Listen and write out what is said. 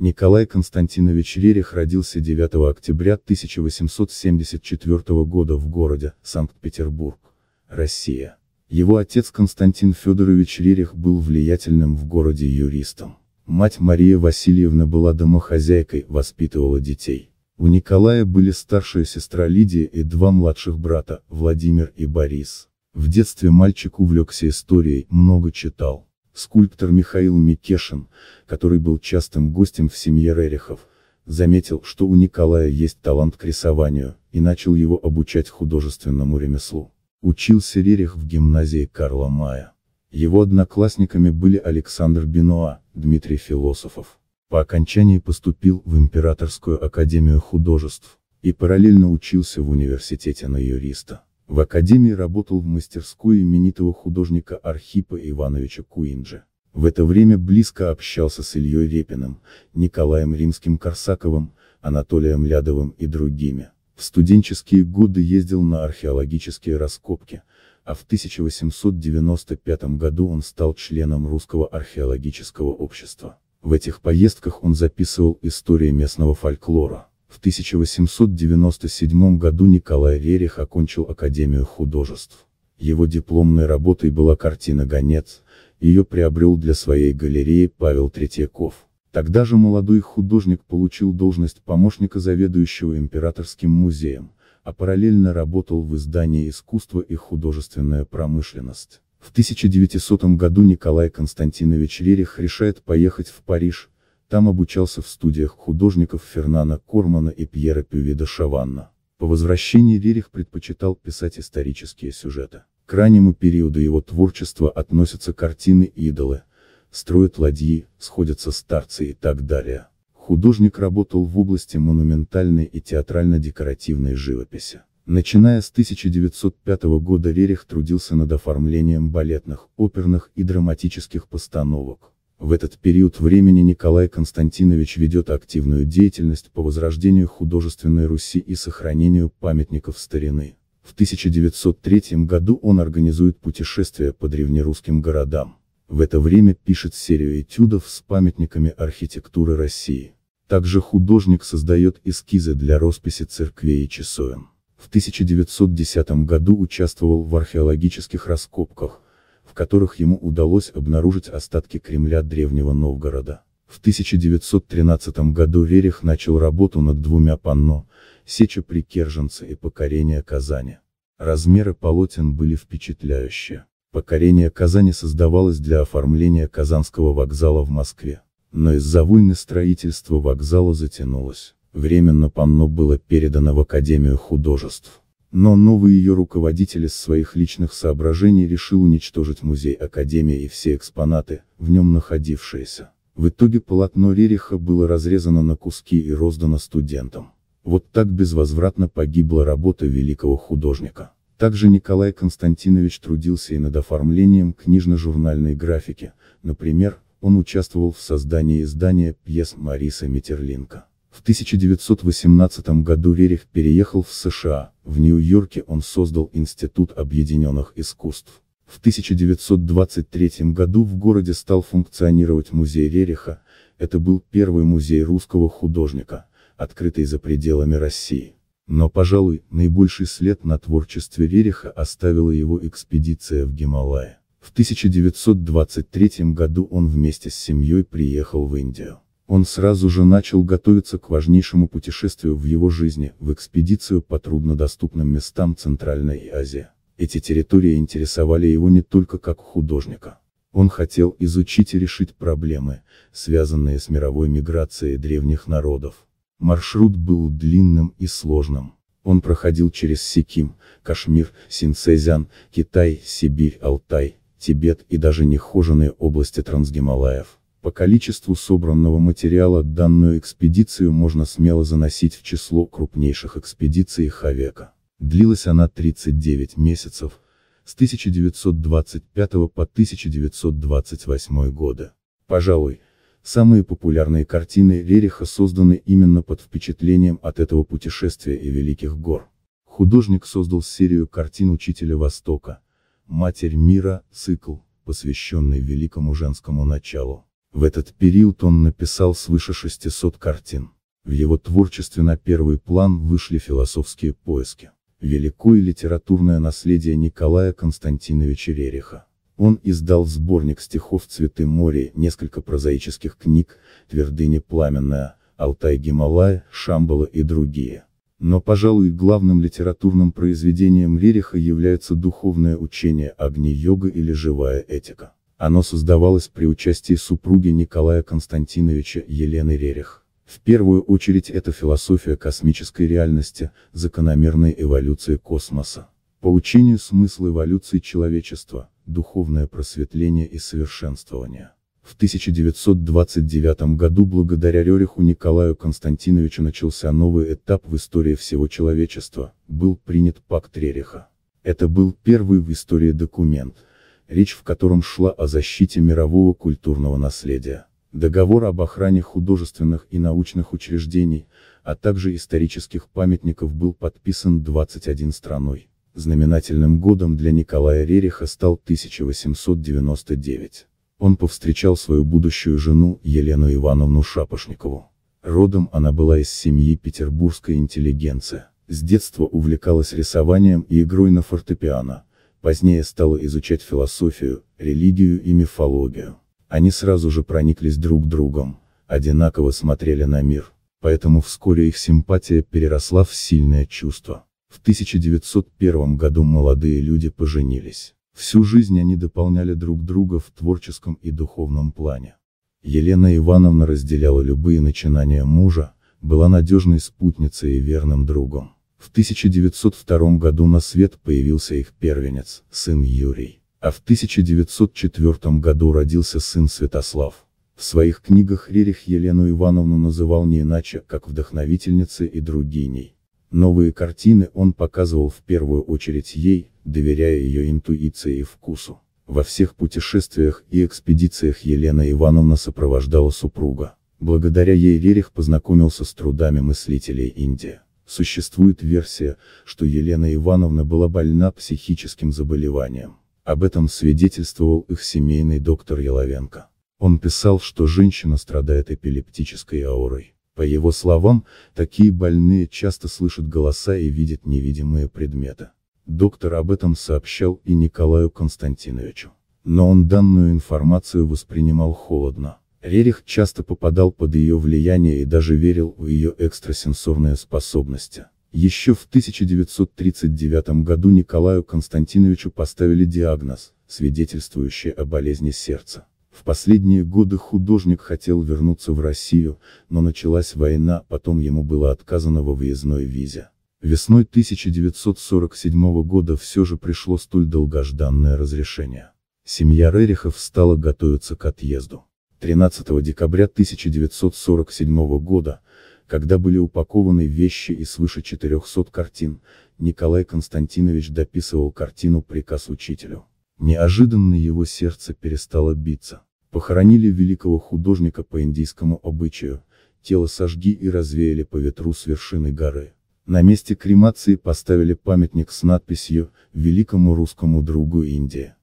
Николай Константинович Рерих родился 9 октября 1874 года в городе Санкт-Петербург, Россия. Его отец Константин Федорович Рерих был влиятельным в городе юристом. Мать Мария Васильевна была домохозяйкой, воспитывала детей. У Николая были старшая сестра Лидия и два младших брата, Владимир и Борис. В детстве мальчик увлекся историей, много читал скульптор Михаил Микешин, который был частым гостем в семье Рерихов, заметил, что у Николая есть талант к рисованию, и начал его обучать художественному ремеслу. Учился Рерих в гимназии Карла Мая. Его одноклассниками были Александр Бенуа, Дмитрий Философов. По окончании поступил в Императорскую академию художеств, и параллельно учился в университете на юриста. В академии работал в мастерской именитого художника Архипа Ивановича Куинджи. В это время близко общался с Ильей Репиным, Николаем Римским-Корсаковым, Анатолием Лядовым и другими. В студенческие годы ездил на археологические раскопки, а в 1895 году он стал членом Русского археологического общества. В этих поездках он записывал истории местного фольклора. В 1897 году Николай Рерих окончил Академию художеств. Его дипломной работой была картина «Гонец», ее приобрел для своей галереи Павел Третьяков. Тогда же молодой художник получил должность помощника заведующего императорским музеем, а параллельно работал в издании «Искусство и художественная промышленность». В 1900 году Николай Константинович Рерих решает поехать в Париж, там обучался в студиях художников Фернана Кормана и Пьера Пювида Шаванна. По возвращении Рерих предпочитал писать исторические сюжеты. К раннему периоду его творчества относятся картины «Идолы», «Строят ладьи», «Сходятся старцы» и так далее. Художник работал в области монументальной и театрально-декоративной живописи. Начиная с 1905 года Рерих трудился над оформлением балетных, оперных и драматических постановок. В этот период времени Николай Константинович ведет активную деятельность по возрождению художественной Руси и сохранению памятников старины. В 1903 году он организует путешествия по древнерусским городам. В это время пишет серию этюдов с памятниками архитектуры России. Также художник создает эскизы для росписи церквей и часовен. В 1910 году участвовал в археологических раскопках, в которых ему удалось обнаружить остатки Кремля Древнего Новгорода. В 1913 году Верих начал работу над двумя панно «Сеча при Керженце» и «Покорение Казани». Размеры полотен были впечатляющие. Покорение Казани создавалось для оформления Казанского вокзала в Москве. Но из-за войны строительство вокзала затянулось. Временно панно было передано в Академию художеств но новый ее руководитель из своих личных соображений решил уничтожить музей Академии и все экспонаты, в нем находившиеся. В итоге полотно Рериха было разрезано на куски и роздано студентам. Вот так безвозвратно погибла работа великого художника. Также Николай Константинович трудился и над оформлением книжно-журнальной графики, например, он участвовал в создании издания пьес Мариса Митерлинка. В 1918 году Рерих переехал в США, в Нью-Йорке он создал Институт объединенных искусств. В 1923 году в городе стал функционировать музей Рериха, это был первый музей русского художника, открытый за пределами России. Но, пожалуй, наибольший след на творчестве Вериха оставила его экспедиция в Гималае. В 1923 году он вместе с семьей приехал в Индию. Он сразу же начал готовиться к важнейшему путешествию в его жизни, в экспедицию по труднодоступным местам Центральной Азии. Эти территории интересовали его не только как художника. Он хотел изучить и решить проблемы, связанные с мировой миграцией древних народов. Маршрут был длинным и сложным. Он проходил через Сиким, Кашмир, Синцезян, Китай, Сибирь, Алтай, Тибет и даже нехоженные области Трансгималаев. По количеству собранного материала данную экспедицию можно смело заносить в число крупнейших экспедиций Хавека. Длилась она 39 месяцев, с 1925 по 1928 годы. Пожалуй, самые популярные картины Рериха созданы именно под впечатлением от этого путешествия и Великих гор. Художник создал серию картин Учителя Востока, Матерь мира, цикл, посвященный великому женскому началу. В этот период он написал свыше 600 картин. В его творчестве на первый план вышли философские поиски. Великое литературное наследие Николая Константиновича Рериха. Он издал сборник стихов «Цветы моря», несколько прозаических книг, «Твердыня пламенная», «Алтай Гималая», «Шамбала» и другие. Но, пожалуй, главным литературным произведением Рериха является духовное учение огни йога или живая этика. Оно создавалось при участии супруги Николая Константиновича Елены Рерих. В первую очередь это философия космической реальности, закономерной эволюции космоса. По учению смысл эволюции человечества, духовное просветление и совершенствование. В 1929 году благодаря Рериху Николаю Константиновичу начался новый этап в истории всего человечества, был принят пакт Рериха. Это был первый в истории документ, речь в котором шла о защите мирового культурного наследия. Договор об охране художественных и научных учреждений, а также исторических памятников был подписан 21 страной. Знаменательным годом для Николая Рериха стал 1899. Он повстречал свою будущую жену, Елену Ивановну Шапошникову. Родом она была из семьи петербургской интеллигенции. С детства увлекалась рисованием и игрой на фортепиано Позднее стала изучать философию, религию и мифологию. Они сразу же прониклись друг другом, одинаково смотрели на мир, поэтому вскоре их симпатия переросла в сильное чувство. В 1901 году молодые люди поженились. Всю жизнь они дополняли друг друга в творческом и духовном плане. Елена Ивановна разделяла любые начинания мужа, была надежной спутницей и верным другом. В 1902 году на свет появился их первенец, сын Юрий. А в 1904 году родился сын Святослав. В своих книгах Рерих Елену Ивановну называл не иначе, как вдохновительницей и другиней. Новые картины он показывал в первую очередь ей, доверяя ее интуиции и вкусу. Во всех путешествиях и экспедициях Елена Ивановна сопровождала супруга. Благодаря ей Рерих познакомился с трудами мыслителей Индии. Существует версия, что Елена Ивановна была больна психическим заболеванием. Об этом свидетельствовал их семейный доктор Яловенко. Он писал, что женщина страдает эпилептической аурой. По его словам, такие больные часто слышат голоса и видят невидимые предметы. Доктор об этом сообщал и Николаю Константиновичу. Но он данную информацию воспринимал холодно. Рерих часто попадал под ее влияние и даже верил в ее экстрасенсорные способности. Еще в 1939 году Николаю Константиновичу поставили диагноз, свидетельствующий о болезни сердца. В последние годы художник хотел вернуться в Россию, но началась война, потом ему было отказано во въездной визе. Весной 1947 года все же пришло столь долгожданное разрешение. Семья Рерихов стала готовиться к отъезду. 13 декабря 1947 года, когда были упакованы вещи и свыше 400 картин, Николай Константинович дописывал картину «Приказ учителю». Неожиданно его сердце перестало биться. Похоронили великого художника по индийскому обычаю, тело сожги и развеяли по ветру с вершины горы. На месте кремации поставили памятник с надписью «Великому русскому другу Индия».